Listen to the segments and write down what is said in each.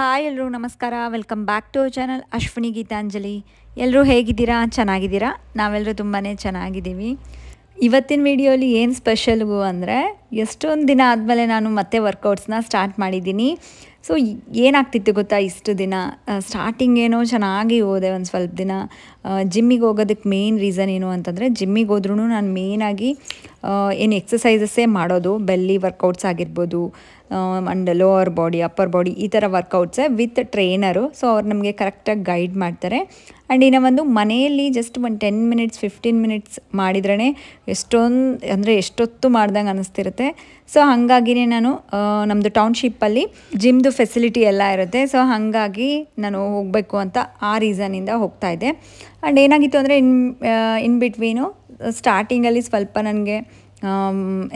hi ಎಲ್ಲರೂ ನಮಸ್ಕಾರ welcome back to channel Ashwini Geetanjali ಎಲ್ಲರೂ ಹೇಗಿದ್ದೀರಾ ಚೆನ್ನಾಗಿದ್ದೀರಾ ನಾವೆಲ್ಲರೂ ತುಂಬಾ ಚೆನ್ನಾಗಿದ್ದೀವಿ ಇವತ್ತಿನ ವಿಡಿಯೋಲಿ ಏನು ಸ್ಪೆಷಲ್ಗು ಅಂದರೆ ಎಷ್ಟೊಂದು ದಿನ ಆದಮೇಲೆ ನಾನು ಮತ್ತೆ ವರ್ಕೌಟ್ಸ್ನ ಸ್ಟಾರ್ಟ್ ಮಾಡಿದ್ದೀನಿ ಸೊ ಏನಾಗ್ತಿತ್ತು ಗೊತ್ತಾ ಇಷ್ಟು ದಿನ ಸ್ಟಾರ್ಟಿಂಗ್ ಏನೋ ಚೆನ್ನಾಗಿ ಹೋದೆ ಒಂದು ಸ್ವಲ್ಪ ದಿನ ಜಿಮ್ಮಿಗೆ ಹೋಗೋದಕ್ಕೆ ಮೇನ್ ರೀಸನ್ ಏನು ಅಂತಂದರೆ ಜಿಮ್ಮಿಗೆ ಹೋದ್ರೂ ನಾನು ಮೇಯ್ನಾಗಿ ಏನು ಎಕ್ಸಸೈಸಸ್ಸೇ ಮಾಡೋದು ಬೆಲ್ಲಿ ವರ್ಕೌಟ್ಸ್ ಆಗಿರ್ಬೋದು and lower body upper body ಈ ಥರ ವರ್ಕೌಟ್ಸೇ ವಿತ್ ಟ್ರೈನರು ಸೊ ಅವ್ರು ನಮಗೆ ಕರೆಕ್ಟಾಗಿ ಗೈಡ್ ಮಾಡ್ತಾರೆ ಆ್ಯಂಡ್ ಇನ್ನು ಒಂದು ಮನೆಯಲ್ಲಿ ಜಸ್ಟ್ ಒಂದು ಟೆನ್ ಮಿನಿಟ್ಸ್ ಫಿಫ್ಟೀನ್ ಮಿನಿಟ್ಸ್ ಮಾಡಿದ್ರೇ ಎಷ್ಟೊಂದು ಅಂದರೆ ಎಷ್ಟೊತ್ತು ಮಾಡ್ದಂಗೆ ಅನಿಸ್ತಿರುತ್ತೆ ಸೊ ಹಾಗಾಗಿನೇ ನಾನು ನಮ್ಮದು ಟೌನ್ಶಿಪ್ಪಲ್ಲಿ ಜಿಮ್ದು ಫೆಸಿಲಿಟಿ ಎಲ್ಲ ಇರುತ್ತೆ ಸೊ ಹಾಗಾಗಿ ನಾನು ಹೋಗಬೇಕು ಅಂತ ಆ ರೀಸನಿಂದ ಹೋಗ್ತಾ ಇದ್ದೆ ಆ್ಯಂಡ್ ಏನಾಗಿತ್ತು ಅಂದರೆ ಇನ್ ಇನ್ ಬಿಟ್ವೀನು ಸ್ಟಾರ್ಟಿಂಗಲ್ಲಿ ಸ್ವಲ್ಪ ನನಗೆ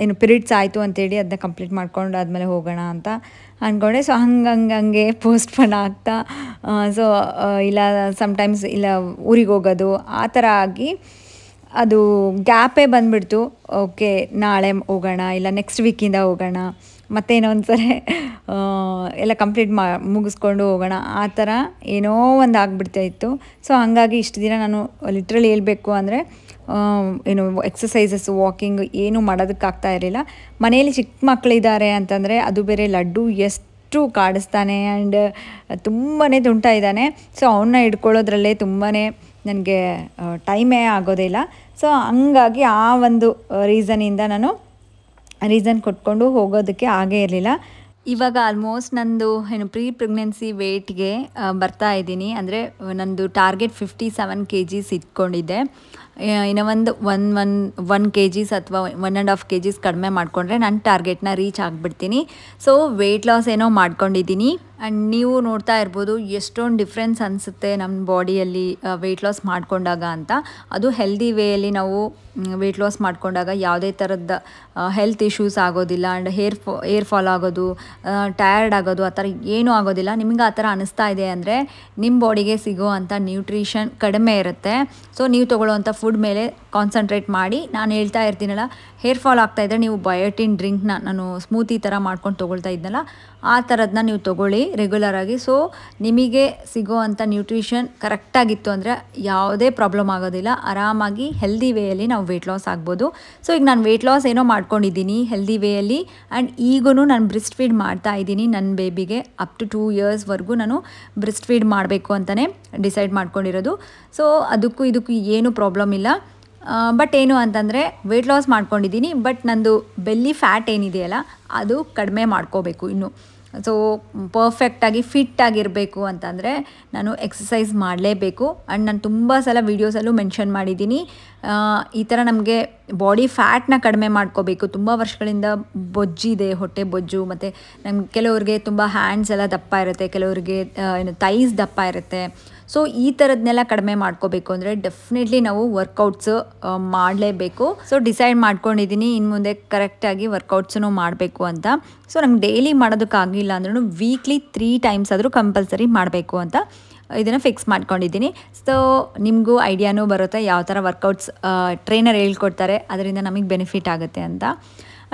ಏನು ಪಿರಿಯಡ್ಸ್ ಆಯಿತು ಅಂತೇಳಿ ಅದನ್ನ ಕಂಪ್ಲೀಟ್ ಮಾಡ್ಕೊಂಡು ಆದಮೇಲೆ ಹೋಗೋಣ ಅಂತ ಅಂದ್ಕೊಂಡೆ ಸೊ ಹಂಗೆ ಹಂಗೆ ಹಂಗೆ ಪೋಸ್ಟ್ಪೋನ್ ಆಗ್ತಾ ಸೊ ಇಲ್ಲ ಸಮಟೈಮ್ಸ್ ಇಲ್ಲ ಊರಿಗೆ ಹೋಗೋದು ಆ ಥರ ಆಗಿ ಅದು ಗ್ಯಾಪೇ ಬಂದುಬಿಡ್ತು ಓಕೆ ನಾಳೆ ಹೋಗೋಣ ಇಲ್ಲ ನೆಕ್ಸ್ಟ್ ವೀಕಿಂದ ಹೋಗೋಣ ಮತ್ತೆ ಏನೋ ಸರಿ ಎಲ್ಲ ಕಂಪ್ಲೀಟ್ ಮಾ ಮುಗಿಸ್ಕೊಂಡು ಹೋಗೋಣ ಆ ಥರ ಏನೋ ಒಂದು ಆಗ್ಬಿಡ್ತಾ ಇತ್ತು ಸೊ ಹಂಗಾಗಿ ಇಷ್ಟು ದಿನ ನಾನು ಲಿಟ್ರಲಿ ಹೇಳ್ಬೇಕು ಅಂದರೆ ಏನು ಎಕ್ಸಸೈಸಸ್ ವಾಕಿಂಗ್ ಏನೂ ಮಾಡೋದಕ್ಕಾಗ್ತಾ ಇರಲಿಲ್ಲ ಮನೆಯಲ್ಲಿ ಚಿಕ್ಕ ಮಕ್ಕಳಿದ್ದಾರೆ ಅಂತಂದರೆ ಅದು ಬೇರೆ ಲಡ್ಡು ಎಷ್ಟು ಕಾಡಿಸ್ತಾನೆ ಆ್ಯಂಡ್ ತುಂಬಾ ತುಂಟಾ ಇದ್ದಾನೆ ಸೊ ಅವನ್ನ ಹಿಡ್ಕೊಳ್ಳೋದ್ರಲ್ಲೇ ತುಂಬಾ ನನಗೆ ಟೈಮೇ ಆಗೋದಿಲ್ಲ ಸೊ ಹಂಗಾಗಿ ಆ ಒಂದು ರೀಸನಿಂದ ನಾನು ರೀಸನ್ ಕೊಟ್ಕೊಂಡು ಹೋಗೋದಕ್ಕೆ ಆಗೇ ಇರಲಿಲ್ಲ ಇವಾಗ ಆಲ್ಮೋಸ್ಟ್ ನಂದು ಏನು ಪ್ರೀ ಪ್ರೆಗ್ನೆನ್ಸಿ ವೇಟ್ಗೆ ಬರ್ತಾ ಇದ್ದೀನಿ ಅಂದರೆ ನಂದು target fifty seven K Gs ಇಟ್ಕೊಂಡಿದ್ದೆ ಇನ್ನು ಒಂದು one one one K Gs ಅಥವಾ one and half K Gs ಕಡಿಮೆ ಮಾಡಿಕೊಂಡ್ರೆ ನನ್ನ ಟಾರ್ಗೆಟ್ನ ರೀಚ್ ಆಗಿಬಿಡ್ತೀನಿ ಸೊ ವೆಯ್ಟ್ ಲಾಸ್ ಏನೋ ಮಾಡ್ಕೊಂಡಿದ್ದೀನಿ ಆ್ಯಂಡ್ ನೀವು ನೋಡ್ತಾ ಇರ್ಬೋದು ಎಷ್ಟೊಂದು ಡಿಫ್ರೆನ್ಸ್ ಅನಿಸುತ್ತೆ ನಮ್ಮ ಬಾಡಿಯಲ್ಲಿ ವೆಯ್ಟ್ ಲಾಸ್ ಮಾಡಿಕೊಂಡಾಗ ಅಂತ ಅದು ಹೆಲ್ದಿ ವೇಯಲ್ಲಿ ನಾವು ವೆಯ್ಟ್ ಲಾಸ್ ಮಾಡಿಕೊಂಡಾಗ ಯಾವುದೇ ಥರದ ಹೆಲ್ತ್ ಇಶ್ಯೂಸ್ ಆಗೋದಿಲ್ಲ ಆ್ಯಂಡ್ ಹೇರ್ ಫಾ ಏರ್ ಫಾಲ್ ಆಗೋದು ಟಯರ್ಡ್ ಆಗೋದು ಆ ಥರ ಏನೂ ಆಗೋದಿಲ್ಲ ನಿಮ್ಗೆ ಆ ಥರ ಅನಿಸ್ತಾ ಇದೆ ಅಂದರೆ ನಿಮ್ಮ ಬಾಡಿಗೆ ಸಿಗೋ ಅಂಥ ನ್ಯೂಟ್ರಿಷನ್ ಕಡಿಮೆ ಇರುತ್ತೆ ಸೊ ನೀವು ಅಂಥ ಫುಡ್ ಮೇಲೆ ಕಾನ್ಸಂಟ್ರೇಟ್ ಮಾಡಿ ನಾನು ಹೇಳ್ತಾ ಇರ್ತೀನಲ್ಲ ಹೇರ್ ಫಾಲ್ ಆಗ್ತಾಯಿದ್ರೆ ನೀವು ಬಯೋಟಿನ್ ಡ್ರಿಂಕ್ನ ನಾನು ಸ್ಮೂತಿ ಥರ ಮಾಡ್ಕೊಂಡು ತೊಗೊಳ್ತಾ ಇದ್ದಲ್ಲ ಆ ಥರದನ್ನ ನೀವು ತೊಗೊಳ್ಳಿ ರೆಗ್ಯುಲರಾಗಿ ಸೊ ನಿಮಗೆ ಸಿಗೋ ಅಂಥ ನ್ಯೂಟ್ರಿಷನ್ ಕರೆಕ್ಟಾಗಿತ್ತು ಅಂದರೆ ಯಾವುದೇ ಪ್ರಾಬ್ಲಮ್ ಆಗೋದಿಲ್ಲ ಆರಾಮಾಗಿ ಹೆಲ್ದಿ ವೇಯಲ್ಲಿ ನಾವು ವೆಯ್ಟ್ ಲಾಸ್ ಆಗ್ಬೋದು ಸೊ ಈಗ ನಾನು ವೆಯ್ಟ್ ಲಾಸ್ ಏನೋ ಮಾಡ್ಕೊಂಡಿದ್ದೀನಿ ಹೆಲ್ದಿ ವೇಯಲ್ಲಿ ಆ್ಯಂಡ್ ಈಗೂ ನಾನು ಬ್ರಿಸ್ಟ್ ಫೀಡ್ ಮಾಡ್ತಾ ಇದ್ದೀನಿ ನನ್ನ ಬೇಬಿಗೆ ಅಪ್ ಟು ಟೂ ಇಯರ್ಸ್ವರೆಗೂ ನಾನು ಬ್ರಿಸ್ಟ್ ಫೀಡ್ ಮಾಡಬೇಕು ಅಂತಲೇ ಡಿಸೈಡ್ ಮಾಡ್ಕೊಂಡಿರೋದು ಸೊ ಅದಕ್ಕೂ ಇದಕ್ಕೂ ಏನು ಪ್ರಾಬ್ಲಮ್ ಇಲ್ಲ ಬಟ್ ಏನು ಅಂತಂದರೆ ವೆಯ್ಟ್ ಲಾಸ್ ಮಾಡ್ಕೊಂಡಿದ್ದೀನಿ ಬಟ್ ನಂದು ಬೆಲ್ಲಿ ಫ್ಯಾಟ್ ಏನಿದೆಯಲ್ಲ ಅದು ಕಡಿಮೆ ಮಾಡ್ಕೋಬೇಕು ಇನ್ನು ಸೊ ಪರ್ಫೆಕ್ಟಾಗಿ ಫಿಟ್ ಆಗಿರಬೇಕು ಅಂತಂದರೆ ನಾನು ಎಕ್ಸಸೈಸ್ ಮಾಡಲೇಬೇಕು ಆ್ಯಂಡ್ ನಾನು ತುಂಬ ಸಲ ವೀಡಿಯೋಸಲ್ಲೂ ಮೆನ್ಷನ್ ಮಾಡಿದ್ದೀನಿ ಈ ಥರ ನಮಗೆ ಬಾಡಿ ಫ್ಯಾಟ್ನ ಕಡಿಮೆ ಮಾಡ್ಕೋಬೇಕು ತುಂಬ ವರ್ಷಗಳಿಂದ ಬೊಜ್ಜಿದೆ ಹೊಟ್ಟೆ ಬೊಜ್ಜು ಮತ್ತು ನಮ್ಗೆ ಕೆಲವರಿಗೆ ತುಂಬ ಹ್ಯಾಂಡ್ಸ್ ಎಲ್ಲ ದಪ್ಪ ಇರುತ್ತೆ ಕೆಲವರಿಗೆ ಏನು ತೈಸ್ ದಪ್ಪ ಇರುತ್ತೆ ಸೊ ಈ ಥರದ್ನೆಲ್ಲ ಕಡಿಮೆ ಮಾಡ್ಕೋಬೇಕು ಅಂದರೆ ಡೆಫಿನೆಟ್ಲಿ ನಾವು ವರ್ಕೌಟ್ಸು ಮಾಡಲೇಬೇಕು ಸೊ ಡಿಸೈಡ್ ಮಾಡ್ಕೊಂಡಿದ್ದೀನಿ ಇನ್ನು ಮುಂದೆ ಕರೆಕ್ಟಾಗಿ ವರ್ಕೌಟ್ಸೂ ಮಾಡಬೇಕು ಅಂತ ಸೊ ನಂಗೆ ಡೈಲಿ ಮಾಡೋದಕ್ಕಾಗಿಲ್ಲ ಅಂದ್ರೂ ವೀಕ್ಲಿ ತ್ರೀ ಟೈಮ್ಸ್ ಆದರೂ ಕಂಪಲ್ಸರಿ ಮಾಡಬೇಕು ಅಂತ ಇದನ್ನು ಫಿಕ್ಸ್ ಮಾಡ್ಕೊಂಡಿದ್ದೀನಿ ಸೊ ನಿಮಗೂ ಐಡಿಯಾನೂ ಬರುತ್ತೆ ಯಾವ ಥರ ವರ್ಕೌಟ್ಸ್ ಟ್ರೈನರ್ ಹೇಳ್ಕೊಡ್ತಾರೆ ಅದರಿಂದ ನಮಗೆ ಬೆನಿಫಿಟ್ ಆಗುತ್ತೆ ಅಂತ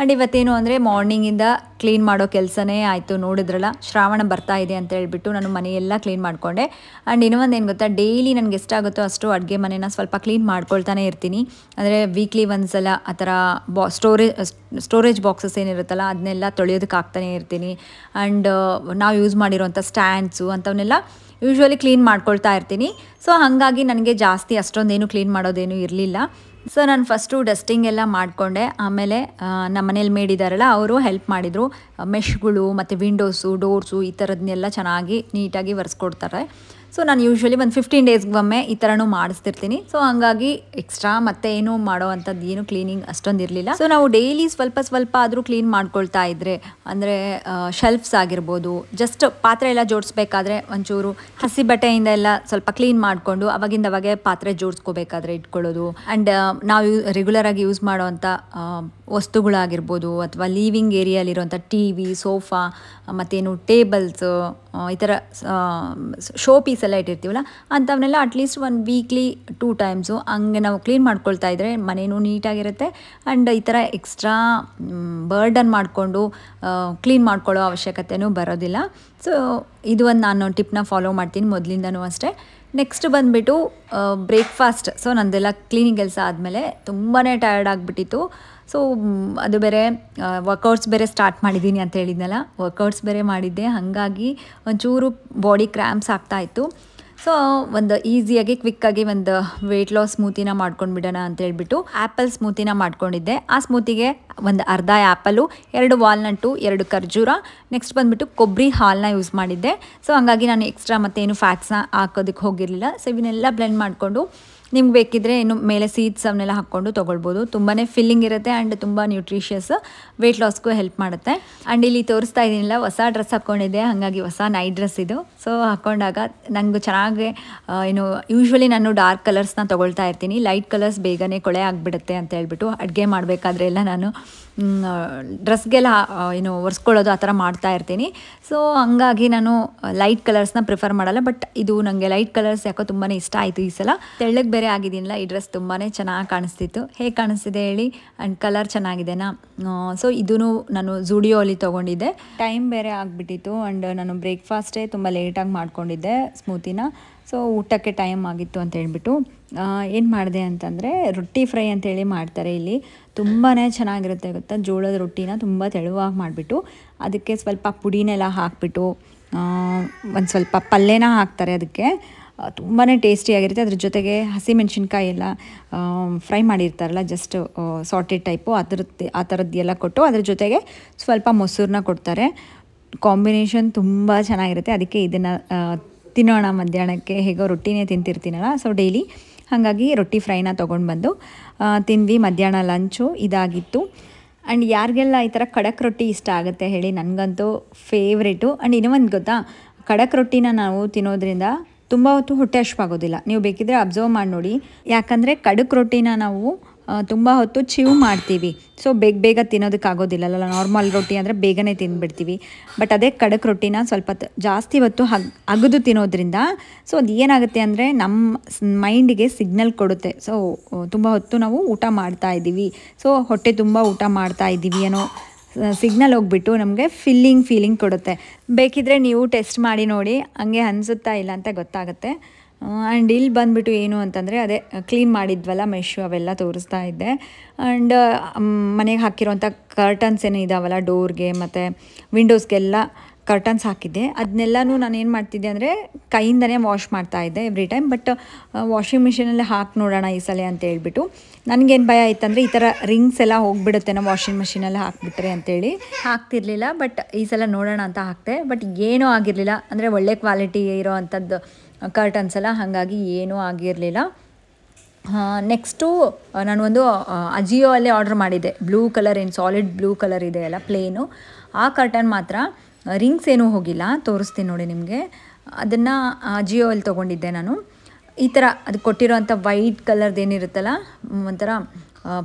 ಆ್ಯಂಡ್ ಇವತ್ತೇನು ಅಂದರೆ ಮಾರ್ನಿಂಗಿಂದ ಕ್ಲೀನ್ ಮಾಡೋ ಕೆಲಸನೇ ಆಯಿತು ನೋಡಿದ್ರಲ್ಲ ಶ್ರಾವಣ ಬರ್ತಾ ಇದೆ ಅಂತ ಹೇಳ್ಬಿಟ್ಟು ನಾನು ಮನೆಯೆಲ್ಲ ಕ್ಲೀನ್ ಮಾಡಿಕೊಂಡೆ ಆ್ಯಂಡ್ ಇನ್ನೊಂದು ಏನು ಗೊತ್ತಾ ಡೈಲಿ ನನಗೆ ಎಷ್ಟಾಗುತ್ತೋ ಅಷ್ಟು ಅಡುಗೆ ಮನೆನ ಸ್ವಲ್ಪ ಕ್ಲೀನ್ ಮಾಡ್ಕೊಳ್ತಾನೆ ಇರ್ತೀನಿ ಅಂದರೆ ವೀಕ್ಲಿ ಸಲ ಆ ಥರ ಬಾ ಸ್ಟೋರೇಜ್ ಸ್ಟೋರೇಜ್ ಬಾಕ್ಸಸ್ ಏನಿರುತ್ತಲ್ಲ ಅದನ್ನೆಲ್ಲ ತೊಳೆಯೋದಕ್ಕೆ ಆಗ್ತಾನೆ ಇರ್ತೀನಿ ಆ್ಯಂಡ್ ನಾವು ಯೂಸ್ ಮಾಡಿರೋಂಥ ಸ್ಟ್ಯಾಂಡ್ಸು ಅಂಥವನ್ನೆಲ್ಲ ಯೂಶ್ವಲಿ ಕ್ಲೀನ್ ಮಾಡ್ಕೊಳ್ತಾ ಇರ್ತೀನಿ ಸೊ ಹಾಗಾಗಿ ನನಗೆ ಜಾಸ್ತಿ ಅಷ್ಟೊಂದೇನು ಕ್ಲೀನ್ ಮಾಡೋದೇನು ಇರಲಿಲ್ಲ ಸೊ ನಾನು ಫಸ್ಟು ಡಸ್ಟಿಂಗ್ ಎಲ್ಲ ಮಾಡಿಕೊಂಡೆ ಆಮೇಲೆ ನಮ್ಮ ಮನೇಲಿ ಮೇಡಿದಾರಲ್ಲ ಅವರು ಹೆಲ್ಪ್ ಮಾಡಿದರು ಮೆಷ್ಗಳು ಮತ್ತು ವಿಂಡೋಸು ಡೋರ್ಸು ಈ ಥರದನ್ನೆಲ್ಲ ಚೆನ್ನಾಗಿ ನೀಟಾಗಿ ಒರೆಸ್ಕೊಡ್ತಾರೆ ಸೊ ನಾನು ಯೂಶ್ವಲಿ ಒಂದು ಫಿಫ್ಟೀನ್ ಡೇಸ್ಗೊಮ್ಮೆ ಈ ಥರನೂ ಮಾಡಿಸ್ತಿರ್ತೀನಿ ಸೊ ಹಂಗಾಗಿ ಎಕ್ಸ್ಟ್ರಾ ಮತ್ತೆ ಏನು ಮಾಡೋ ಅಂಥದ್ದು ಏನು ಕ್ಲೀನಿಂಗ್ ಅಷ್ಟೊಂದು ಇರಲಿಲ್ಲ ಸೊ ನಾವು ಡೈಲಿ ಸ್ವಲ್ಪ ಸ್ವಲ್ಪ ಆದರೂ ಕ್ಲೀನ್ ಮಾಡ್ಕೊಳ್ತಾ ಇದ್ರೆ ಅಂದರೆ ಶೆಲ್ಫ್ಸ್ ಆಗಿರ್ಬೋದು ಜಸ್ಟ್ ಪಾತ್ರೆ ಎಲ್ಲ ಜೋಡಿಸ್ಬೇಕಾದ್ರೆ ಒಂಚೂರು ಹಸಿ ಬಟ್ಟೆಯಿಂದ ಎಲ್ಲ ಸ್ವಲ್ಪ ಕ್ಲೀನ್ ಮಾಡಿಕೊಂಡು ಅವಾಗಿಂದ ಅವಾಗೆ ಪಾತ್ರೆ ಜೋಡಿಸ್ಕೋಬೇಕಾದ್ರೆ ಇಟ್ಕೊಳ್ಳೋದು ಆ್ಯಂಡ್ ನಾವು ರೆಗ್ಯುಲರ್ ಆಗಿ ಯೂಸ್ ಮಾಡೋವಂಥ ವಸ್ತುಗಳಾಗಿರ್ಬೋದು ಅಥವಾ ಲೀವಿಂಗ್ ಏರಿಯಲ್ಲಿರುವಂಥ ಟಿ ವಿ ಸೋಫಾ ಮತ್ತೇನು ಟೇಬಲ್ಸ್ ಈ ಥರ ಶೋ ಪೀಸ್ ಎಲ್ಲ ಇಟ್ಟಿರ್ತೀವಲ್ಲ ಅಂಥವನ್ನೆಲ್ಲ at least one weekly two times ಹಂಗೆ ನಾವು ಕ್ಲೀನ್ ಮಾಡ್ಕೊಳ್ತಾ ಇದ್ದರೆ ಮನೆಯೂ ನೀಟಾಗಿರುತ್ತೆ ಆ್ಯಂಡ್ ಈ ಥರ ಎಕ್ಸ್ಟ್ರಾ ಬರ್ಡನ್ ಮಾಡಿಕೊಂಡು ಕ್ಲೀನ್ ಮಾಡ್ಕೊಳ್ಳೋ ಅವಶ್ಯಕತೆಯೂ ಬರೋದಿಲ್ಲ ಸೊ ಇದು ಒಂದು ನಾನು ಟಿಪ್ನ ಫಾಲೋ ಮಾಡ್ತೀನಿ ಮೊದಲಿಂದನೂ ಅಷ್ಟೇ ನೆಕ್ಸ್ಟ್ ಬಂದುಬಿಟ್ಟು ಬ್ರೇಕ್ಫಾಸ್ಟ್ ಸೊ ನಂದೆಲ್ಲ ಕ್ಲೀನಿಂಗ್ ಕೆಲಸ ಆದಮೇಲೆ ತುಂಬಾ ಟಯರ್ಡ್ ಆಗಿಬಿಟ್ಟಿತ್ತು ಸೊ ಅದು ಬೇರೆ ವರ್ಕೌಟ್ಸ್ ಬೇರೆ ಸ್ಟಾರ್ಟ್ ಮಾಡಿದ್ದೀನಿ ಅಂತ ಹೇಳಿದ್ನಲ್ಲ ವರ್ಕೌಟ್ಸ್ ಬೇರೆ ಮಾಡಿದ್ದೆ ಹಾಗಾಗಿ ಒಂಚೂರು ಬಾಡಿ ಕ್ರ್ಯಾಂಪ್ಸ್ ಇತ್ತು ಸೊ ಒಂದು ಈಸಿಯಾಗಿ ಕ್ವಿಕ್ಕಾಗಿ ಒಂದು ವೆಯ್ಟ್ ಲಾಸ್ ಸ್ಮೂತಿನ ಮಾಡ್ಕೊಂಡು ಬಿಡೋಣ ಅಂತ ಹೇಳಿಬಿಟ್ಟು ಆ್ಯಪಲ್ ಸ್ಮೂತಿನ ಮಾಡ್ಕೊಂಡಿದ್ದೆ ಆ ಸ್ಮೂತಿಗೆ ಒಂದು ಅರ್ಧ ಆ್ಯಪಲು ಎರಡು ವಾಲ್ನಟ್ಟು ಎರಡು ಖರ್ಜೂರ ನೆಕ್ಸ್ಟ್ ಬಂದುಬಿಟ್ಟು ಕೊಬ್ಬರಿ ಹಾಲನ್ನ ಯೂಸ್ ಮಾಡಿದ್ದೆ ಸೊ ಹಂಗಾಗಿ ನಾನು ಎಕ್ಸ್ಟ್ರಾ ಮತ್ತೇನು ಫ್ಯಾಟ್ಸ್ನ ಹಾಕೋದಕ್ಕೆ ಹೋಗಿರಲಿಲ್ಲ ಸೊ ಇವನ್ನೆಲ್ಲ ಬ್ಲೆಂಡ್ ಮಾಡಿಕೊಂಡು ನಿಮ್ಗೆ ಬೇಕಿದ್ದರೆ ಇನ್ನು ಮೇಲೆ ಸೀಡ್ಸ್ ಅವನ್ನೆಲ್ಲ ಹಾಕ್ಕೊಂಡು ತೊಗೊಳ್ಬೋದು ತುಂಬಾ ಫಿಲ್ಲಿಂಗ್ ಇರುತ್ತೆ ಆ್ಯಂಡ್ ತುಂಬ ನ್ಯೂಟ್ರಿಷಿಯಸ್ ವೆಯ್ಟ್ ಲಾಸ್ಗೂ ಹೆಲ್ಪ್ ಮಾಡುತ್ತೆ ಆ್ಯಂಡ್ ಇಲ್ಲಿ ತೋರಿಸ್ತಾ ಇದ್ದೀನಿಲ್ಲ ಹೊಸ ಡ್ರೆಸ್ ಹಾಕ್ಕೊಂಡಿದ್ದೆ ಹಾಗಾಗಿ ಹೊಸ ನೈಟ್ ಡ್ರೆಸ್ ಇದು ಸೊ ಹಾಕ್ಕೊಂಡಾಗ ನನಗೆ ಚೆನ್ನಾಗಿ ಏನು ಯೂಶ್ವಲಿ ನಾನು ಡಾರ್ಕ್ ಕಲರ್ಸ್ನ ತೊಗೊಳ್ತಾ ಇರ್ತೀನಿ ಲೈಟ್ ಕಲರ್ಸ್ ಬೇಗನೆ ಕೊಳೆ ಆಗಿಬಿಡುತ್ತೆ ಅಂತ ಹೇಳ್ಬಿಟ್ಟು ಅಡುಗೆ ಮಾಡಬೇಕಾದ್ರೆ ಎಲ್ಲ ನಾನು ಡ್ರೆಸ್ಗೆಲ್ಲ ಏನು ಒರೆಸ್ಕೊಳ್ಳೋದು ಆ ಥರ ಮಾಡ್ತಾ ಇರ್ತೀನಿ ಸೊ ಹಂಗಾಗಿ ನಾನು ಲೈಟ್ ಕಲರ್ಸ್ನ ಪ್ರಿಫರ್ ಮಾಡಲ್ಲ ಬಟ್ ಇದು ನನಗೆ ಲೈಟ್ ಕಲರ್ಸ್ ಯಾಕೋ ತುಂಬಾ ಇಷ್ಟ ಆಯಿತು ಈ ಸಲ ತೆಳ್ಳಗೆ ಬೇರೆ ಆಗಿದ್ದೀನಿಲ್ಲ ಈ ಡ್ರೆಸ್ ತುಂಬಾ ಚೆನ್ನಾಗಿ ಕಾಣಿಸ್ತಿತ್ತು ಹೇಗೆ ಕಾಣಿಸ್ತಿದೆ ಹೇಳಿ ಆ್ಯಂಡ್ ಕಲರ್ ಚೆನ್ನಾಗಿದೆನಾ ಸೊ ಇದೂ ನಾನು ಅಲ್ಲಿ ತೊಗೊಂಡಿದ್ದೆ ಟೈಮ್ ಬೇರೆ ಆಗಿಬಿಟ್ಟಿತ್ತು ಆ್ಯಂಡ್ ನಾನು ಬ್ರೇಕ್ಫಾಸ್ಟೇ ತುಂಬ ಲೇಟಾಗಿ ಮಾಡ್ಕೊಂಡಿದ್ದೆ ಸ್ಮೂತಿನ ಸೊ ಊಟಕ್ಕೆ ಟೈಮ್ ಆಗಿತ್ತು ಅಂತ ಹೇಳಿಬಿಟ್ಟು ಏನು ಮಾಡಿದೆ ಅಂತಂದರೆ ರೊಟ್ಟಿ ಫ್ರೈ ಅಂತೇಳಿ ಮಾಡ್ತಾರೆ ಇಲ್ಲಿ ತುಂಬಾ ಚೆನ್ನಾಗಿರುತ್ತೆ ಗೊತ್ತಾ ಜೋಳದ ರೊಟ್ಟಿನ ತುಂಬ ತೆಳುವಾಗಿ ಮಾಡಿಬಿಟ್ಟು ಅದಕ್ಕೆ ಸ್ವಲ್ಪ ಪುಡಿನೆಲ್ಲ ಹಾಕಿಬಿಟ್ಟು ಒಂದು ಸ್ವಲ್ಪ ಪಲ್ಯನ ಹಾಕ್ತಾರೆ ಅದಕ್ಕೆ ತುಂಬಾ ಟೇಸ್ಟಿಯಾಗಿರುತ್ತೆ ಅದ್ರ ಜೊತೆಗೆ ಹಸಿ ಎಲ್ಲ ಫ್ರೈ ಮಾಡಿರ್ತಾರಲ್ಲ ಜಸ್ಟ್ ಸಾಲ್ಟೆಡ್ ಟೈಪು ಆ ಥರದ್ದು ಆ ಥರದ್ದೆಲ್ಲ ಕೊಟ್ಟು ಅದ್ರ ಜೊತೆಗೆ ಸ್ವಲ್ಪ ಮೊಸರನ್ನ ಕೊಡ್ತಾರೆ ಕಾಂಬಿನೇಷನ್ ತುಂಬ ಚೆನ್ನಾಗಿರುತ್ತೆ ಅದಕ್ಕೆ ಇದನ್ನು ತಿನ್ನೋಣ ಮಧ್ಯಾಹ್ನಕ್ಕೆ ಹೇಗೋ ರೊಟ್ಟಿನೇ ತಿಂತಿರ್ತೀನಲ್ಲ ಸೊ ಡೈಲಿ ಹಾಗಾಗಿ ರೊಟ್ಟಿ ಫ್ರೈನ ತೊಗೊಂಡು ಬಂದು ತಿಂದ್ವಿ ಮಧ್ಯಾಹ್ನ ಲಂಚು ಇದಾಗಿತ್ತು ಆ್ಯಂಡ್ ಯಾರಿಗೆಲ್ಲ ಈ ಥರ ಖಡಕ್ ರೊಟ್ಟಿ ಇಷ್ಟ ಆಗುತ್ತೆ ಹೇಳಿ ನನಗಂತೂ ಫೇವ್ರೇಟು ಆ್ಯಂಡ್ ಇನ್ನೂ ಒಂದು ಗೊತ್ತಾ ಖಡಕ್ ರೊಟ್ಟಿನ ನಾವು ತಿನ್ನೋದ್ರಿಂದ ತುಂಬ ಹೊತ್ತು ಹೊಟ್ಟೆ ಅಶ್ವಾಗೋದಿಲ್ಲ ನೀವು ಬೇಕಿದ್ರೆ ಅಬ್ಸರ್ವ್ ಮಾಡಿ ನೋಡಿ ಯಾಕಂದರೆ ಖಡಕ್ ರೊಟ್ಟಿನ ನಾವು ತುಂಬ ಹೊತ್ತು ಚೀವ್ ಮಾಡ್ತೀವಿ ಸೊ ಬೇಗ ಬೇಗ ತಿನ್ನೋದಕ್ಕಾಗೋದಿಲ್ಲ ಅಲ್ಲ ನಾರ್ಮಲ್ ರೊಟ್ಟಿ ಅಂದರೆ ಬೇಗನೆ ತಿನ್ಬಿಡ್ತೀವಿ ಬಟ್ ಅದೇ ಕಡಕ್ ರೊಟ್ಟಿನ ಸ್ವಲ್ಪ ಜಾಸ್ತಿ ಹೊತ್ತು ಹಗ್ ಅಗದು ತಿನ್ನೋದ್ರಿಂದ ಸೊ ಅದು ಏನಾಗುತ್ತೆ ಅಂದರೆ ನಮ್ಮ ಮೈಂಡಿಗೆ ಸಿಗ್ನಲ್ ಕೊಡುತ್ತೆ ಸೊ ತುಂಬ ಹೊತ್ತು ನಾವು ಊಟ ಮಾಡ್ತಾ ಇದ್ದೀವಿ ಸೊ ಹೊಟ್ಟೆ ತುಂಬ ಊಟ ಮಾಡ್ತಾ ಇದ್ದೀವಿ ಅನ್ನೋ ಸಿಗ್ನಲ್ ಹೋಗ್ಬಿಟ್ಟು ನಮಗೆ ಫಿಲ್ಲಿಂಗ್ ಫೀಲಿಂಗ್ ಕೊಡುತ್ತೆ ಬೇಕಿದ್ರೆ ನೀವು ಟೆಸ್ಟ್ ಮಾಡಿ ನೋಡಿ ಹಂಗೆ ಅನಿಸುತ್ತಾ ಇಲ್ಲ ಅಂತ ಗೊತ್ತಾಗುತ್ತೆ ಆ್ಯಂಡ್ ಇಲ್ಲಿ ಬಂದುಬಿಟ್ಟು ಏನು ಅಂತಂದರೆ ಅದೇ ಕ್ಲೀನ್ ಮಾಡಿದ್ವಲ್ಲ ಮೆಶು ಅವೆಲ್ಲ ತೋರಿಸ್ತಾ ಇದ್ದೆ ಆ್ಯಂಡ್ ಮನೆಗೆ ಹಾಕಿರೋಂಥ ಕರ್ಟನ್ಸ್ ಏನು ಇದಾವಲ್ಲ ಡೋರ್ಗೆ ಮತ್ತು ವಿಂಡೋಸ್ಗೆಲ್ಲ ಕರ್ಟನ್ಸ್ ಹಾಕಿದ್ದೆ ಅದನ್ನೆಲ್ಲನೂ ನಾನು ಏನು ಮಾಡ್ತಿದ್ದೆ ಅಂದರೆ ಕೈಯಿಂದನೇ ವಾಶ್ ಮಾಡ್ತಾ ಇದ್ದೆ ಎವ್ರಿ ಟೈಮ್ ಬಟ್ ವಾಷಿಂಗ್ ಮಿಷಿನಲ್ಲಿ ಹಾಕಿ ನೋಡೋಣ ಈ ಸಲ ಅಂತ ಹೇಳ್ಬಿಟ್ಟು ನನಗೇನು ಭಯ ಇತ್ತಂದರೆ ಈ ಥರ ರಿಂಗ್ಸ್ ಎಲ್ಲ ಹೋಗಿಬಿಡುತ್ತೆ ನಾವು ವಾಷಿಂಗ್ ಮಿಷಿನಲ್ಲಿ ಹಾಕಿಬಿಟ್ರೆ ಅಂತೇಳಿ ಹಾಕ್ತಿರ್ಲಿಲ್ಲ ಬಟ್ ಈ ಸಲ ನೋಡೋಣ ಅಂತ ಹಾಕ್ತೆ ಬಟ್ ಏನೂ ಆಗಿರಲಿಲ್ಲ ಅಂದರೆ ಒಳ್ಳೆ ಕ್ವಾಲಿಟಿ ಇರೋ ಅಂಥದ್ದು ಕರ್ಟನ್ಸ್ ಎಲ್ಲ ಹಾಗಾಗಿ ಏನೂ ಆಗಿರಲಿಲ್ಲ ನೆಕ್ಸ್ಟು ನಾನೊಂದು ಅಜಿಯೋಲ್ಲೇ ಆರ್ಡ್ರ್ ಮಾಡಿದ್ದೆ ಬ್ಲೂ ಕಲರ್ ಏನು ಸಾಲಿಡ್ ಬ್ಲೂ ಕಲರ್ ಇದೆ ಅಲ್ಲ ಪ್ಲೇನು ಆ ಕರ್ಟನ್ ಮಾತ್ರ ರಿಂಗ್ಸ್ ಏನೂ ಹೋಗಿಲ್ಲ ತೋರಿಸ್ತೀನಿ ನೋಡಿ ನಿಮಗೆ ಅದನ್ನು ಅಜಿಯೋ ಅಲ್ಲಿ ತೊಗೊಂಡಿದ್ದೆ ನಾನು ಈ ಥರ ಅದು ಕೊಟ್ಟಿರೋವಂಥ ವೈಟ್ ಕಲರ್ದೇನಿರುತ್ತಲ್ಲ ಒಂಥರ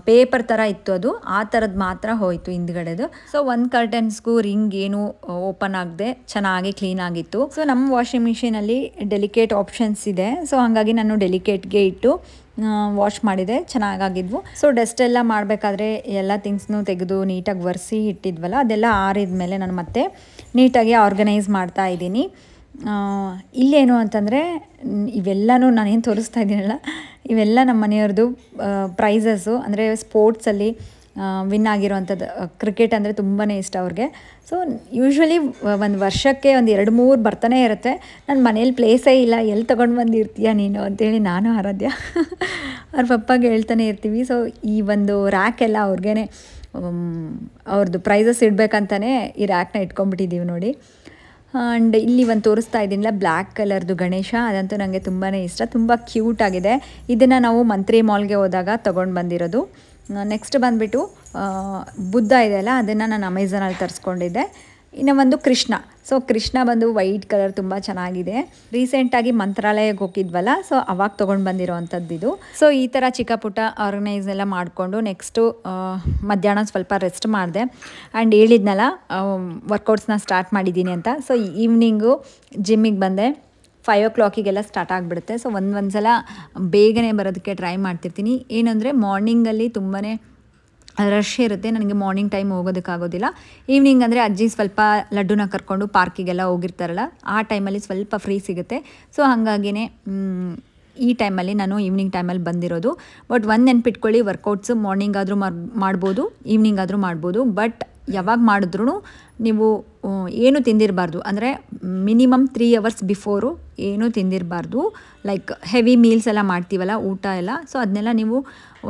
ಪೇಪರ್ ಥರ ಇತ್ತು ಅದು ಆ ಥರದ್ದು ಮಾತ್ರ ಹೋಯಿತು ಹಿಂದ್ಗಡೆದು ಸೊ ಒಂದು ಕರ್ಟನ್ಸ್ಗೂ ರಿಂಗ್ ಏನು ಓಪನ್ ಆಗದೆ ಚೆನ್ನಾಗಿ ಕ್ಲೀನ್ ಆಗಿತ್ತು ಸೊ ನಮ್ಮ ವಾಷಿಂಗ್ ಮಿಷಿನಲ್ಲಿ ಡೆಲಿಕೇಟ್ ಆಪ್ಷನ್ಸ್ ಇದೆ ಸೊ ಹಾಗಾಗಿ ನಾನು ಡೆಲಿಕೇಟ್ಗೆ ಇಟ್ಟು ವಾಶ್ ಮಾಡಿದೆ ಚೆನ್ನಾಗಾಗಿದ್ವು ಸೊ ಡಸ್ಟ್ ಎಲ್ಲ ಮಾಡಬೇಕಾದ್ರೆ ಎಲ್ಲ ಥಿಂಗ್ಸ್ನು ತೆಗೆದು ನೀಟಾಗಿ ಒರೆಸಿ ಇಟ್ಟಿದ್ವಲ್ಲ ಅದೆಲ್ಲ ಆರಿದ ಮೇಲೆ ನಾನು ಮತ್ತೆ ನೀಟಾಗಿ ಆರ್ಗನೈಸ್ ಮಾಡ್ತಾ ಇದ್ದೀನಿ ಇಲ್ಲೇನು ಅಂತಂದರೆ ಇವೆಲ್ಲನೂ ನಾನೇನು ತೋರಿಸ್ತಾ ಇದ್ದೀನಲ್ಲ ಇವೆಲ್ಲ ನಮ್ಮ ಮನೆಯವ್ರದ್ದು ಪ್ರೈಸಸ್ಸು ಅಂದರೆ ಸ್ಪೋರ್ಟ್ಸಲ್ಲಿ ವಿನ್ ಆಗಿರೋವಂಥದ್ದು ಕ್ರಿಕೆಟ್ ಅಂದರೆ ತುಂಬಾ ಇಷ್ಟ ಅವ್ರಿಗೆ ಸೊ ಯೂಶ್ವಲಿ ಒಂದು ವರ್ಷಕ್ಕೆ ಒಂದು ಎರಡು ಮೂರು ಬರ್ತಾನೆ ಇರುತ್ತೆ ನನ್ನ ಮನೇಲಿ ಪ್ಲೇಸೇ ಇಲ್ಲ ಎಲ್ಲಿ ತೊಗೊಂಡು ಬಂದಿರ್ತೀಯ ನೀನು ಅಂತೇಳಿ ನಾನು ಆರಾಧ್ಯ ಅವ್ರ ಪಪ್ಪಾಗೆ ಹೇಳ್ತಾನೆ ಇರ್ತೀವಿ ಸೊ ಈ ಒಂದು ರ್ಯಾಕ್ ಎಲ್ಲ ಅವ್ರಿಗೇ ಅವ್ರದ್ದು ಪ್ರೈಸಸ್ ಇಡಬೇಕಂತಲೇ ಈ ರ್ಯಾಕ್ನ ಇಟ್ಕೊಂಡ್ಬಿಟ್ಟಿದ್ದೀವಿ ನೋಡಿ ಆ್ಯಂಡ್ ಇಲ್ಲಿ ಒಂದು ತೋರಿಸ್ತಾ ಇದ್ದೀನಿಲ್ಲ ಬ್ಲ್ಯಾಕ್ ಕಲರ್ದು ಗಣೇಶ ಅದಂತೂ ನನಗೆ ತುಂಬಾ ಇಷ್ಟ ತುಂಬ ಕ್ಯೂಟ್ ಆಗಿದೆ ಇದನ್ನು ನಾವು ಮಂತ್ರಿ ಮಾಲ್ಗೆ ಹೋದಾಗ ತೊಗೊಂಡು ಬಂದಿರೋದು ನೆಕ್ಸ್ಟ್ ಬಂದುಬಿಟ್ಟು ಬುದ್ಧ ಇದೆ ಅಲ್ಲ ಅದನ್ನು ನಾನು ಅಮೆಝಾನಲ್ಲಿ ತರಿಸ್ಕೊಂಡಿದ್ದೆ ಇನ್ನು ಒಂದು ಕೃಷ್ಣ ಸೊ ಕೃಷ್ಣ ಬಂದು ವೈಟ್ ಕಲರ್ ತುಂಬ ಚೆನ್ನಾಗಿದೆ ರೀಸೆಂಟಾಗಿ ಮಂತ್ರಾಲಯಕ್ಕೆ ಹೋಗಿದ್ವಲ್ಲ ಸೊ ಅವಾಗ ತೊಗೊಂಡು ಬಂದಿರೋ ಇದು ಸೊ ಈ ಥರ ಚಿಕ್ಕ ಪುಟ್ಟ ಆರ್ಗನೈಸ್ ಎಲ್ಲ ಮಾಡಿಕೊಂಡು ನೆಕ್ಸ್ಟು ಮಧ್ಯಾಹ್ನ ಸ್ವಲ್ಪ ರೆಸ್ಟ್ ಮಾಡಿದೆ ಆ್ಯಂಡ್ ಹೇಳಿದ್ನಲ್ಲ ವರ್ಕೌಟ್ಸ್ನ ಸ್ಟಾರ್ಟ್ ಮಾಡಿದ್ದೀನಿ ಅಂತ ಸೊ ಈವ್ನಿಂಗು ಜಿಮ್ಮಿಗೆ ಬಂದೆ ಫೈವ್ ಓ ಕ್ಲಾಕಿಗೆಲ್ಲ ಸ್ಟಾರ್ಟ್ ಆಗಿಬಿಡುತ್ತೆ ಸೊ ಒಂದು ಒಂದು ಸಲ ಬೇಗನೆ ಬರೋದಕ್ಕೆ ಟ್ರೈ ಮಾಡ್ತಿರ್ತೀನಿ ಏನಂದರೆ ಮಾರ್ನಿಂಗಲ್ಲಿ ತುಂಬಾ ರಶ್ ಇರುತ್ತೆ ನನಗೆ ಮಾರ್ನಿಂಗ್ ಟೈಮ್ ಹೋಗೋದಕ್ಕಾಗೋದಿಲ್ಲ ಈವ್ನಿಂಗ್ ಅಂದರೆ ಅಜ್ಜಿ ಸ್ವಲ್ಪ ಲಡ್ಡುನ ಕರ್ಕೊಂಡು ಪಾರ್ಕಿಗೆಲ್ಲ ಹೋಗಿರ್ತಾರಲ್ಲ ಆ ಟೈಮಲ್ಲಿ ಸ್ವಲ್ಪ ಫ್ರೀ ಸಿಗುತ್ತೆ ಸೊ ಹಾಗಾಗಿನೇ ಈ ಟೈಮಲ್ಲಿ ನಾನು ಈವ್ನಿಂಗ್ ಟೈಮಲ್ಲಿ ಬಂದಿರೋದು ಬಟ್ ಒಂದು ನೆನ್ಪಿಟ್ಕೊಳ್ಳಿ ವರ್ಕೌಟ್ಸ್ ಮಾರ್ನಿಂಗ್ ಆದರೂ ಮಾಡ್ಬೋದು ಈವ್ನಿಂಗ್ ಆದರೂ ಮಾಡ್ಬೋದು ಬಟ್ ಯಾವಾಗ ಮಾಡಿದ್ರೂ ನೀವು ಏನು ತಿಂದಿರಬಾರ್ದು ಅಂದರೆ ಮಿನಿಮಮ್ ತ್ರೀ ಅವರ್ಸ್ ಬಿಫೋರು ಏನೂ ತಿಂದಿರಬಾರ್ದು ಲೈಕ್ ಹೆವಿ ಮೀಲ್ಸ್ ಎಲ್ಲ ಮಾಡ್ತೀವಲ್ಲ ಊಟ ಎಲ್ಲ ಸೊ ಅದನ್ನೆಲ್ಲ ನೀವು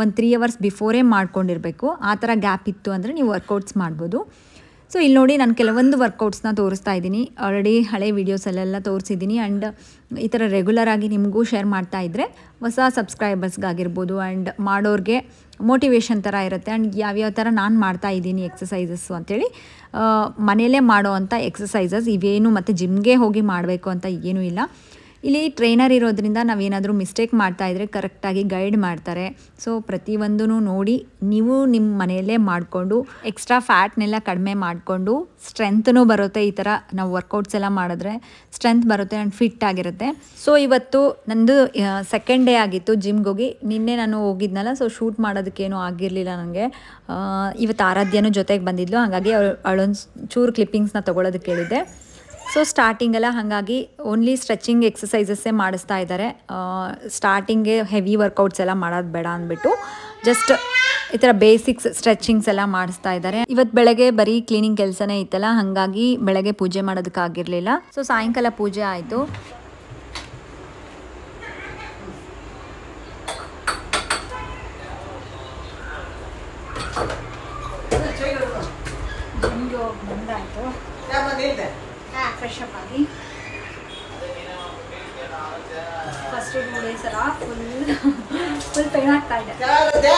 ಒಂದು ತ್ರೀ ಅವರ್ಸ್ ಬಿಫೋರೇ ಮಾಡ್ಕೊಂಡಿರಬೇಕು ಆ ಥರ ಗ್ಯಾಪ್ ಇತ್ತು ಅಂದರೆ ನೀವು ವರ್ಕೌಟ್ಸ್ ಮಾಡ್ಬೋದು ಸೊ ಇಲ್ಲಿ ನೋಡಿ ನಾನು ಕೆಲವೊಂದು ವರ್ಕೌಟ್ಸ್ನ ತೋರಿಸ್ತಾ ಇದ್ದೀನಿ ಆಲ್ರೆಡಿ ಹಳೆ ವೀಡಿಯೋಸಲ್ಲೆಲ್ಲ ತೋರಿಸಿದ್ದೀನಿ ಆ್ಯಂಡ್ ಈ ಥರ ರೆಗ್ಯುಲರ್ ಆಗಿ ನಿಮಗೂ ಶೇರ್ ಮಾಡ್ತಾ ಇದ್ದರೆ ಹೊಸ ಸಬ್ಸ್ಕ್ರೈಬರ್ಸ್ಗಾಗಿರ್ಬೋದು ಆ್ಯಂಡ್ ಮಾಡೋರಿಗೆ ಮೋಟಿವೇಶನ್ ಥರ ಇರುತ್ತೆ ಆ್ಯಂಡ್ ಯಾವ್ಯಾವ ಥರ ನಾನು ಮಾಡ್ತಾ ಇದ್ದೀನಿ ಎಕ್ಸಸೈಸಸ್ಸು ಅಂಥೇಳಿ ಮನೆಯಲ್ಲೇ ಮಾಡೋ ಅಂಥ ಎಕ್ಸಸೈಸಸ್ ಇವೇನು ಮತ್ತು ಜಿಮ್ಗೆ ಹೋಗಿ ಮಾಡಬೇಕು ಅಂತ ಏನೂ ಇಲ್ಲ ಇಲ್ಲಿ ಟ್ರೈನರ್ ಇರೋದ್ರಿಂದ ನಾವೇನಾದರೂ ಮಿಸ್ಟೇಕ್ ಮಾಡ್ತಾ ಇದ್ರೆ ಕರೆಕ್ಟಾಗಿ ಗೈಡ್ ಮಾಡ್ತಾರೆ ಸೊ ಪ್ರತಿಯೊಂದೂ ನೋಡಿ ನೀವು ನಿಮ್ಮ ಮನೆಯಲ್ಲೇ ಮಾಡಿಕೊಂಡು ಎಕ್ಸ್ಟ್ರಾ ಫ್ಯಾಟ್ನೆಲ್ಲ ಕಡಿಮೆ ಮಾಡಿಕೊಂಡು ಸ್ಟ್ರೆಂತ್ನೂ ಬರುತ್ತೆ ಈ ಥರ ನಾವು ವರ್ಕೌಟ್ಸ್ ಎಲ್ಲ ಮಾಡಿದ್ರೆ ಸ್ಟ್ರೆಂತ್ ಬರುತ್ತೆ ಆ್ಯಂಡ್ ಫಿಟ್ ಆಗಿರುತ್ತೆ ಸೊ ಇವತ್ತು ನಂದು ಸೆಕೆಂಡ್ ಡೇ ಆಗಿತ್ತು ಜಿಮ್ಗೆ ಹೋಗಿ ನಿನ್ನೆ ನಾನು ಹೋಗಿದ್ನಲ್ಲ ಸೊ ಶೂಟ್ ಮಾಡೋದಕ್ಕೇನು ಆಗಿರಲಿಲ್ಲ ನನಗೆ ಇವತ್ತು ಆರಾಧ್ಯನೂ ಜೊತೆಗೆ ಬಂದಿದ್ಲು ಹಾಗಾಗಿ ಅವಳು ಅಳೊಂದು ಚೂರು ಕ್ಲಿಪ್ಪಿಂಗ್ಸ್ನ ತೊಗೊಳೋದಕ್ಕೆ ಹೇಳಿದ್ದೆ ಸೊ ಸ್ಟಾರ್ಟಿಂಗೆಲ್ಲ ಹಾಗಾಗಿ ಓನ್ಲಿ ಸ್ಟ್ರೆಚಿಂಗ್ ಎಕ್ಸಸೈಸಸ್ಸೇ ಮಾಡಿಸ್ತಾ ಇದ್ದಾರೆ ಸ್ಟಾರ್ಟಿಂಗ್ಗೆ ಹೆವಿ ವರ್ಕೌಟ್ಸ್ ಎಲ್ಲ ಮಾಡೋದು ಬೇಡ ಅಂದ್ಬಿಟ್ಟು ಜಸ್ಟ್ ಈ ಥರ ಬೇಸಿಕ್ಸ್ ಸ್ಟ್ರೆಚಿಂಗ್ಸ್ ಎಲ್ಲ ಮಾಡಿಸ್ತಾ ಇದ್ದಾರೆ ಇವತ್ತು ಬೆಳಗ್ಗೆ ಬರೀ ಕ್ಲೀನಿಂಗ್ ಕೆಲಸನೇ ಇತ್ತಲ್ಲ ಹಾಗಾಗಿ ಬೆಳಗ್ಗೆ ಪೂಜೆ ಮಾಡೋದಕ್ಕಾಗಿರಲಿಲ್ಲ ಸೊ ಸಾಯಂಕಾಲ ಪೂಜೆ ಆಯಿತು ಅಲ್ಲ ಫುಲ್ ಪೈನ್ ಆಗ್ತಾ ಇದೆ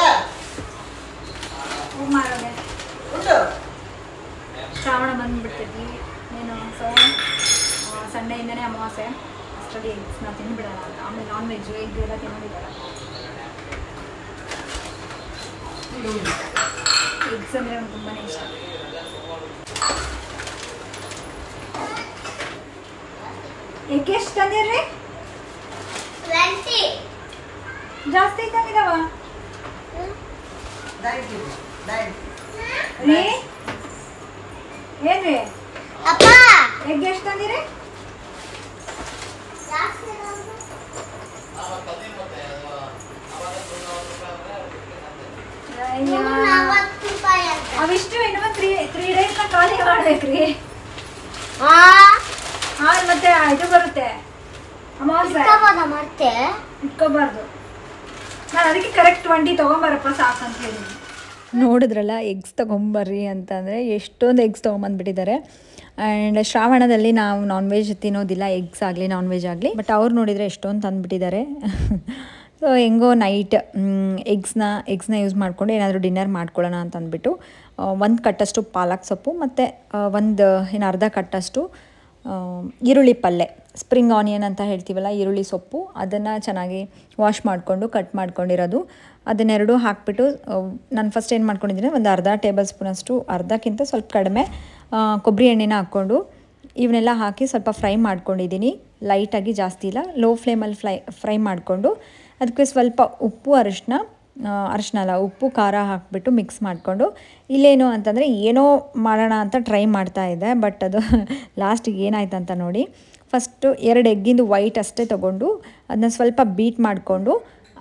ಶ್ರಾವಣ ಬಂದ್ಬಿಡ್ತಿದ್ವಿ ಏನು ಸೊ ಸಂಡೆಯಿಂದನೇ ಅಮಾವಾಸ್ಯೆ ಅಷ್ಟರಲ್ಲಿ ಎಗ್ಸ್ ನಾವು ತಿಂದುಬಿಡೋಣ ಆಮೇಲೆ ನಾನ್ ವೆಜ್ ಎಗ್ ಎಲ್ಲ ತಿನ್ನೋದಿಲ್ಲ ಅಂದರೆ ತುಂಬಾ ಇಷ್ಟ ಎಗ್ ಎಷ್ಟು ದಂತೆ ಜಾಸ್ತಿ ಇದ್ದಂಗಿದಾವ ನೀ ಏನ್ರಿ ಅಪ್ಪ ಎಗ್ ಎಷ್ಟು ತಂದಿರಿ ಅವಿಷ್ಟು ಇನ್ನೊಂದು ತ್ರೀ ತ್ರೀ ಡೇಸ್ನ ಖಾಲಿ ಮಾಡ್ಬೇಕ್ರಿ ಹಾಂ ಮತ್ತೆ ಇದು ಬರುತ್ತೆ ನಾನು ಅದಕ್ಕೆ ಕರೆಕ್ಟ್ ನೋಡಿದ್ರಲ್ಲ ಎಗ್ಸ್ ತೊಗೊಂಬರ್ರಿ ಅಂತಂದರೆ ಎಷ್ಟೊಂದು ಎಗ್ಸ್ ತೊಗೊಂಬಂದ್ಬಿಟ್ಟಿದ್ದಾರೆ ಆ್ಯಂಡ್ ಶ್ರಾವಣದಲ್ಲಿ ನಾವು ನಾನ್ ವೆಜ್ ತಿನ್ನೋದಿಲ್ಲ ಎಗ್ಸ್ ಆಗಲಿ ನಾನ್ ವೆಜ್ ಆಗಲಿ ಬಟ್ ಅವ್ರು ನೋಡಿದರೆ ಎಷ್ಟೊಂದು ತಂದುಬಿಟ್ಟಿದ್ದಾರೆ ಸೊ ಹೆಂಗೋ ನೈಟ್ ಎಗ್ಸ್ನ ಎಗ್ಸ್ನ ಯೂಸ್ ಮಾಡಿಕೊಂಡು ಏನಾದರೂ ಡಿನ್ನರ್ ಮಾಡ್ಕೊಳ್ಳೋಣ ಅಂತ ಅಂದ್ಬಿಟ್ಟು ಒಂದು ಕಟ್ಟಷ್ಟು ಪಾಲಕ್ ಸೊಪ್ಪು ಮತ್ತು ಒಂದು ಏನು ಅರ್ಧ ಕಟ್ಟಷ್ಟು ಈರುಳ್ಳಿ ಪಲ್ಯ ಸ್ಪ್ರಿಂಗ್ ಆನಿಯನ್ ಅಂತ ಹೇಳ್ತೀವಲ್ಲ ಈರುಳ್ಳಿ ಸೊಪ್ಪು ಅದನ್ನು ಚೆನ್ನಾಗಿ ವಾಶ್ ಮಾಡಿಕೊಂಡು ಕಟ್ ಮಾಡ್ಕೊಂಡಿರೋದು ಅದನ್ನೆರಡು ಹಾಕಿಬಿಟ್ಟು ನಾನು ಫಸ್ಟ್ ಏನು ಮಾಡ್ಕೊಂಡಿದ್ದೀನಿ ಒಂದು ಅರ್ಧ ಟೇಬಲ್ ಸ್ಪೂನಷ್ಟು ಅರ್ಧಕ್ಕಿಂತ ಸ್ವಲ್ಪ ಕಡಿಮೆ ಕೊಬ್ಬರಿ ಎಣ್ಣೆನ ಹಾಕ್ಕೊಂಡು ಇವನ್ನೆಲ್ಲ ಹಾಕಿ ಸ್ವಲ್ಪ ಫ್ರೈ ಮಾಡ್ಕೊಂಡಿದ್ದೀನಿ ಲೈಟಾಗಿ ಜಾಸ್ತಿ ಇಲ್ಲ ಲೋ ಫ್ಲೇಮಲ್ಲಿ ಫ್ಲೈ ಫ್ರೈ ಮಾಡಿಕೊಂಡು ಅದಕ್ಕೆ ಸ್ವಲ್ಪ ಉಪ್ಪು ಅರಿಶಿನ ಅರಿಶಿನ ಅಲ್ಲ ಉಪ್ಪು ಖಾರ ಹಾಕಿಬಿಟ್ಟು ಮಿಕ್ಸ್ ಮಾಡಿಕೊಂಡು ಇಲ್ಲೇನು ಅಂತಂದರೆ ಏನೋ ಮಾಡೋಣ ಅಂತ ಟ್ರೈ ಮಾಡ್ತಾ ಇದ್ದೆ ಬಟ್ ಅದು ಲಾಸ್ಟಿಗೆ ಏನಾಯ್ತು ಅಂತ ನೋಡಿ ಫಸ್ಟು ಎರಡು ಎಗ್ಗಿಂದು ವೈಟ್ ಅಷ್ಟೇ ತೊಗೊಂಡು ಅದನ್ನ ಸ್ವಲ್ಪ ಬೀಟ್ ಮಾಡಿಕೊಂಡು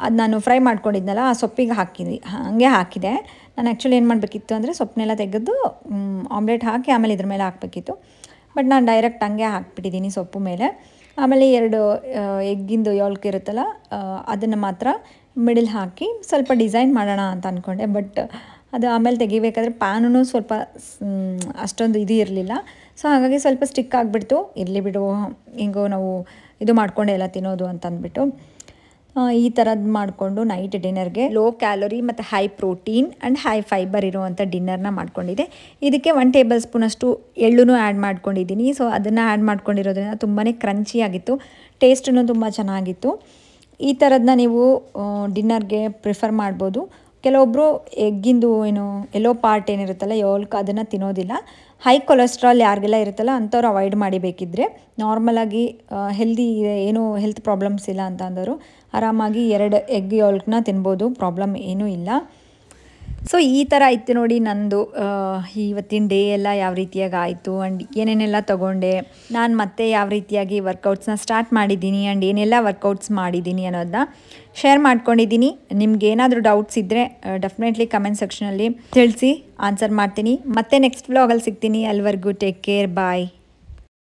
ಅದು ನಾನು ಫ್ರೈ ಮಾಡ್ಕೊಂಡಿದ್ನಲ್ಲ ಆ ಸೊಪ್ಪಿಗೆ ಹಾಕಿದ್ವಿ ಹಾಗೆ ಹಾಕಿದೆ ನಾನು ಆ್ಯಕ್ಚುಲಿ ಏನು ಮಾಡಬೇಕಿತ್ತು ಅಂದರೆ ಸೊಪ್ಪನ್ನೆಲ್ಲ ತೆಗೆದು ಆಮ್ಲೆಟ್ ಹಾಕಿ ಆಮೇಲೆ ಇದ್ರ ಮೇಲೆ ಹಾಕಬೇಕಿತ್ತು ಬಟ್ ನಾನು ಡೈರೆಕ್ಟ್ ಹಂಗೆ ಹಾಕ್ಬಿಟ್ಟಿದ್ದೀನಿ ಸೊಪ್ಪು ಮೇಲೆ ಆಮೇಲೆ ಎರಡು ಎಗ್ಗಿಂದು ಯೋಳ್ಕಿರುತ್ತಲ್ಲ ಇರುತ್ತಲ್ಲ ಅದನ್ನು ಮಾತ್ರ ಮಿಡಲ್ ಹಾಕಿ ಸ್ವಲ್ಪ ಡಿಸೈನ್ ಮಾಡೋಣ ಅಂತ ಅಂದ್ಕೊಂಡೆ ಬಟ್ ಅದು ಆಮೇಲೆ ತೆಗಿಬೇಕಾದ್ರೆ ಪ್ಯಾನು ಸ್ವಲ್ಪ ಅಷ್ಟೊಂದು ಇದು ಇರಲಿಲ್ಲ ಸೊ ಹಾಗಾಗಿ ಸ್ವಲ್ಪ ಸ್ಟಿಕ್ ಆಗಿಬಿಡ್ತು ಇರಲಿ ಬಿಡು ಹಿಂಗೋ ನಾವು ಇದು ಮಾಡ್ಕೊಂಡೆ ಎಲ್ಲ ತಿನ್ನೋದು ಅಂತ ಅಂದ್ಬಿಟ್ಟು ಈ ಥರದ್ದು ಮಾಡಿಕೊಂಡು ನೈಟ್ ಡಿನ್ನರ್ಗೆ ಲೋ ಕ್ಯಾಲೋರಿ ಮತ್ತು high protein and high fibre ಇರುವಂಥ ಡಿನ್ನರ್ನ ಮಾಡ್ಕೊಂಡಿದ್ದೆ ಇದಕ್ಕೆ ಒನ್ ಟೇಬಲ್ ಸ್ಪೂನಷ್ಟು ಎಳ್ಳು ಆ್ಯಡ್ ಮಾಡ್ಕೊಂಡಿದ್ದೀನಿ ಸೊ ಅದನ್ನು ಆ್ಯಡ್ ಮಾಡ್ಕೊಂಡಿರೋದ್ರಿಂದ ತುಂಬಾ ಕ್ರಂಚಿಯಾಗಿತ್ತು ಟೇಸ್ಟು ತುಂಬ ಚೆನ್ನಾಗಿತ್ತು ಈ ಥರದನ್ನ ನೀವು ಡಿನ್ನರ್ಗೆ ಪ್ರಿಫರ್ ಮಾಡ್ಬೋದು ಕೆಲವೊಬ್ಬರು ಎಗ್ಗಿಂದು ಏನು ಎಲ್ಲೋ ಪಾರ್ಟ್ ಏನಿರುತ್ತಲ್ಲ ಯೋಲ್ಕ ಅದನ್ನು ತಿನ್ನೋದಿಲ್ಲ ಹೈ ಕೊಲೆಸ್ಟ್ರಾಲ್ ಯಾರಿಗೆಲ್ಲ ಇರುತ್ತಲ್ಲ ಅಂಥವ್ರು ಅವಾಯ್ಡ್ ಮಾಡಿಬೇಕಿದ್ರೆ ನಾರ್ಮಲಾಗಿ ಹೆಲ್ದಿ ಏನೂ ಹೆಲ್ತ್ ಪ್ರಾಬ್ಲಮ್ಸ್ ಇಲ್ಲ ಅಂತ ಅಂದರು ಆರಾಮಾಗಿ ಎರಡು ಎಗ್ ಯೋಲ್ಕನ್ನ ತಿನ್ಬೋದು ಪ್ರಾಬ್ಲಮ್ ಏನೂ ಇಲ್ಲ ಸೊ ಈ ಥರ ಇತ್ತು ನೋಡಿ ನಂದು ಇವತ್ತಿನ ಡೇ ಎಲ್ಲ ಯಾವ ರೀತಿಯಾಗಿ ಆಯಿತು ಆ್ಯಂಡ್ ಏನೇನೆಲ್ಲ ತೊಗೊಂಡೆ ನಾನು ಮತ್ತೆ ಯಾವ ರೀತಿಯಾಗಿ ವರ್ಕೌಟ್ಸ್ನ ಸ್ಟಾರ್ಟ್ ಮಾಡಿದ್ದೀನಿ ಆ್ಯಂಡ್ ಏನೆಲ್ಲ ವರ್ಕೌಟ್ಸ್ ಮಾಡಿದ್ದೀನಿ ಅನ್ನೋದನ್ನ ಶೇರ್ ಮಾಡ್ಕೊಂಡಿದ್ದೀನಿ ನಿಮ್ಗೆ ಏನಾದರೂ ಡೌಟ್ಸ್ ಇದ್ದರೆ ಡೆಫಿನೆಟ್ಲಿ ಕಮೆಂಟ್ ಸೆಕ್ಷನಲ್ಲಿ ತಿಳಿಸಿ ಆನ್ಸರ್ ಮಾಡ್ತೀನಿ ಮತ್ತೆ ನೆಕ್ಸ್ಟ್ ವ್ಲಾಗಲ್ಲಿ ಸಿಗ್ತೀನಿ ಅಲ್ಲಿವರೆಗೂ ಟೇಕ್ ಕೇರ್ ಬಾಯ್